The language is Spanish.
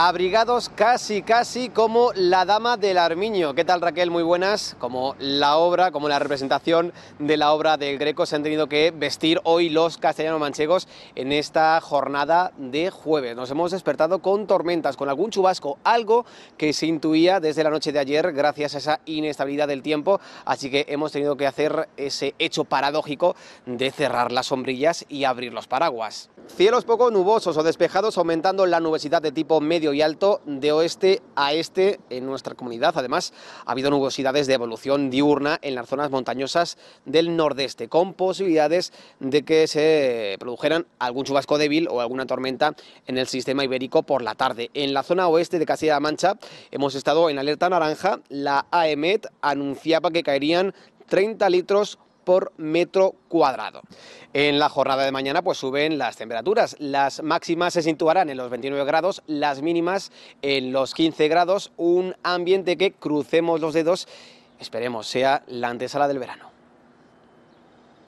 abrigados casi, casi como la dama del Armiño. ¿Qué tal Raquel? Muy buenas. Como la obra, como la representación de la obra del Greco se han tenido que vestir hoy los castellanos manchegos en esta jornada de jueves. Nos hemos despertado con tormentas, con algún chubasco, algo que se intuía desde la noche de ayer gracias a esa inestabilidad del tiempo, así que hemos tenido que hacer ese hecho paradójico de cerrar las sombrillas y abrir los paraguas. Cielos poco nubosos o despejados aumentando la nubesidad de tipo medio y alto de oeste a este en nuestra comunidad. Además, ha habido nubosidades de evolución diurna en las zonas montañosas del nordeste, con posibilidades de que se produjeran algún chubasco débil o alguna tormenta en el sistema ibérico por la tarde. En la zona oeste de Castilla-La Mancha hemos estado en alerta naranja. La AEMET anunciaba que caerían 30 litros por metro cuadrado. En la jornada de mañana pues suben las temperaturas. Las máximas se situarán en los 29 grados, las mínimas en los 15 grados, un ambiente que crucemos los dedos, esperemos sea la antesala del verano.